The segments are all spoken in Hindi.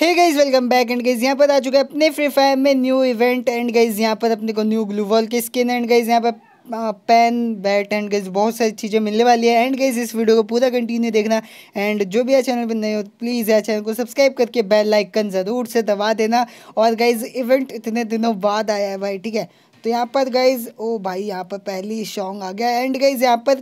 hey guys welcome back and guys यहाँ पर आ चुका है अपने फ्री फायर में न्यू इवेंट एंड गाइज यहाँ पर अपने को न्यू ग्लू वॉल की स्किन एंड गाइज यहाँ पर पेन बैट एंड गाइज बहुत सारी चीज़ें मिलने वाली है एंड गाइज इस वीडियो को पूरा कंटिन्यू देखना एंड जो भी आ चैनल पर नए हो प्लीज़ आ चैनल को सब्सक्राइब करके बेल लाइकन ज़रूर से दबा देना और गाइज इवेंट इतने दिनों बाद आया है भाई ठीक है तो यहाँ पर गाइज ओ भाई यहाँ पर पहली सॉन्ग आ गया एंड गाइज यहाँ पर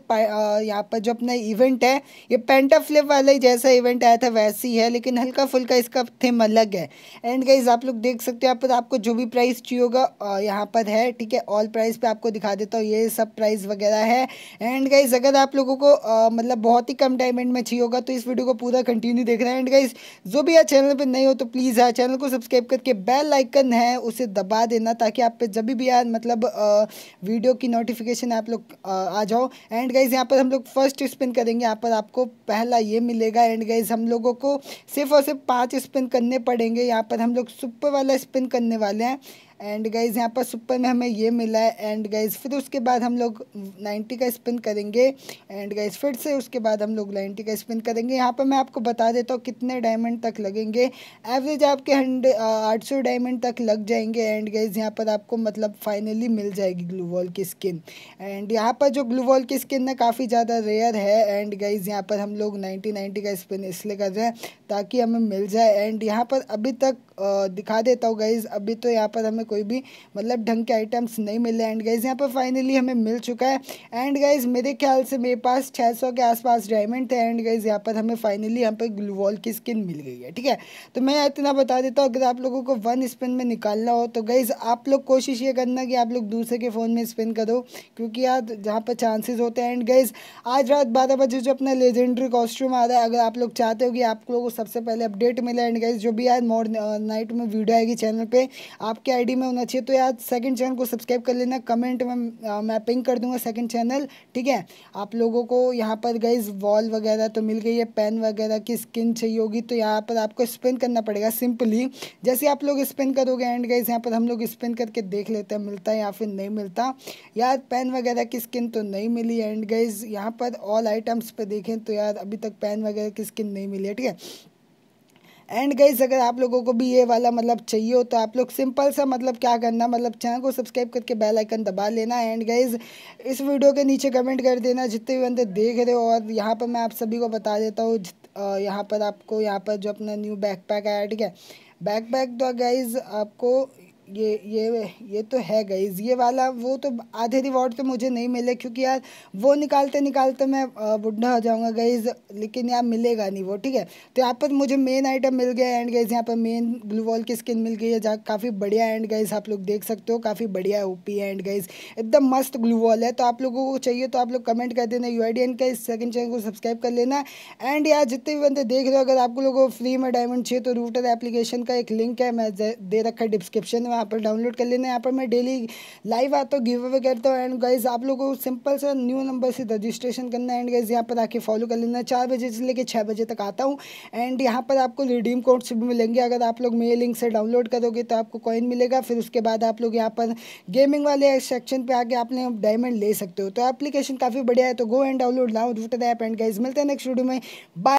यहाँ पर जो अपना इवेंट है ये पेंटा फ्लिप वाला ही जैसा इवेंट आया था वैसे ही है लेकिन हल्का फुल्का इसका थीम अलग है एंड गाइज आप लोग देख सकते हो यहाँ पर आपको जो भी प्राइस चाहिए होगा यहाँ पर है ठीक है ऑल प्राइस पर आपको दिखा देता हूँ ये सब प्राइस वगैरह है एंड गाइज अगर आप लोगों को आ, मतलब बहुत ही कम एंड में चाहिए होगा तो इस वीडियो को पूरा कंटिन्यू देखना है एंड गाइज जो भी यार चैनल पर नहीं हो तो प्लीज़ यार चैनल को सब्सक्राइब करके बेल आइकन है उसे दबा देना ताकि आप पे जब भी यार नोटिफिकेशन मतलब वीडियो की नोटिफिकेशन आप लोग आ जाओ एंड गाइज यहाँ पर हम लोग फर्स्ट स्पिन करेंगे यहाँ पर आपको पहला ये मिलेगा एंड गाइज हम लोगों को सिर्फ और सिर्फ पाँच स्पिन करने पड़ेंगे यहाँ पर हम लोग सुपर वाला स्पिन करने वाले हैं एंड गाइज यहाँ पर सुपर में हमें ये मिला है एंड गाइज फिर उसके बाद हम लोग 90 का स्पिन करेंगे एंड गाइज फिर से उसके बाद हम लोग 90 का स्पिन करेंगे यहाँ पर मैं आपको बता देता हूँ कितने डायमंड तक लगेंगे एवरेज आपके हंड आठ सौ डायमंड तक लग जाएंगे एंड गाइज यहाँ पर आपको मतलब फाइनली मिल जाएगी ग्लू वॉल की स्किन एंड यहाँ पर जो ग्लू वॉल की स्किन है काफ़ी ज़्यादा रेयर है एंड गाइज यहाँ पर हम लोग नाइन्टी नाइन्टी का स्पिन इसलिए कर रहे हैं ताकि हमें मिल जाए एंड यहाँ पर अभी तक दिखा देता हूँ गाइज अभी तो यहाँ पर हमें कोई भी मतलब ढंग के आइटम्स नहीं मिले एंड गाइज यहाँ पर फाइनली हमें मिल चुका है एंड गाइज मेरे ख्याल से मेरे पास 600 के आसपास डायमंड थे एंड गाइज यहाँ पर हमें फाइनली यहाँ पर वॉल की स्किन मिल गई है ठीक है तो मैं इतना बता देता हूँ अगर आप लोगों को वन स्पिन में निकालना हो तो गाइज आप लोग कोशिश ये करना कि आप लोग दूसरे के फ़ोन में स्पिन करो क्योंकि यार जहाँ पर चांसेस होते हैं एंड गाइज आज रात बारह बजे जो अपना लेजेंडरी कॉस्ट्यूम आ रहा है अगर आप लोग चाहते हो कि आप लोगों को सबसे पहले अपडेट मिले एंड गाइज जो भी आज मॉर्निंग नाइट में वीडियो आएगी चैनल पर आपके आई में होना चाहिए तो यार सेकंड चैनल को सब्सक्राइब कर लेना कमेंट में आ, मैं पिंक कर दूंगा सेकंड चैनल ठीक है आप लोगों को यहाँ पर गई वॉल वगैरह तो मिल गई है पेन वगैरह की स्किन चाहिए होगी तो यहाँ पर आपको स्पिन करना पड़ेगा सिंपली जैसे आप लोग स्पिन करोगे एंड गाइज यहाँ पर हम लोग स्पिन करके देख लेते हैं मिलता है या फिर नहीं मिलता यार पेन वगैरह की स्किन तो नहीं मिली एंड गाइज यहाँ पर ऑल आइटम्स पर देखें तो यार अभी तक पेन वगैरह की स्किन नहीं मिली है ठीक है एंड गाइज अगर आप लोगों को भी ये वाला मतलब चाहिए हो तो आप लोग सिंपल सा मतलब क्या करना मतलब चैनल को सब्सक्राइब करके बेल आइकन दबा लेना एंड गाइज इस वीडियो के नीचे कमेंट कर देना जितने भी बंदे देख रहे हो और यहाँ पर मैं आप सभी को बता देता हूँ यहाँ पर आपको यहाँ पर जो अपना न्यू बैकपैक आया ठीक है बैकपैक तो गाइज आपको ये ये ये तो है गईज़ ये वाला वो तो आधे रिवॉर्ड तो मुझे नहीं मिले क्योंकि यार वो निकालते निकालते मैं बुढ़ा हो जाऊँगा गईज़ लेकिन यार मिलेगा नहीं वो ठीक है तो यहाँ पर मुझे मेन आइटम मिल गया एंड गाइज यहाँ पर मेन ग्लू वॉल की स्किन मिल गई है जहाँ काफ़ी बढ़िया एंड गईज आप लोग देख सकते हो काफ़ी बढ़िया ओ पी एंड गईज़ एकदम मस्त ग्लू वॉल है तो आप लोगों को चाहिए तो आप लोग कमेंट कर देना यू आई डी एन का इस सेकेंड चैनल को सब्सक्राइब कर लेना एंड यार जितने भी बंदे देख रहे हो अगर आप लोगों को फ्री में डायमंड चाहिए तो रूटर एप्लीकेशन का एक लिंक है मैं दे रखा है डिस्क्रिप्शन में यहाँ पर डाउनलोड कर लेना यहाँ पर मैं डेली लाइव आता हूँ गिव अवे करता हूँ एंड गाइज आप लोगों को सिंपल सा न्यू नंबर से रजिस्ट्रेशन करना है एंड गाइज यहाँ पर आके फॉलो कर लेना चार बजे से लेकर छः बजे तक आता हूँ एंड यहाँ पर आपको रिडीम कोड्स भी मिलेंगे अगर आप लोग मेरे लिंक से डाउनलोड करोगे तो आपको कॉइन मिलेगा फिर उसके बाद आप लोग यहाँ पर गेमिंग वाले सेक्शन पर आके आपने डायमंड ले सकते हो तो एप्लीकेशन काफ़ी बढ़िया है तो गो एंड डाउनलोड लाओ दूटा ऐप एंड गाइज मिलते हैं नेक्स्ट वीडियो में बाय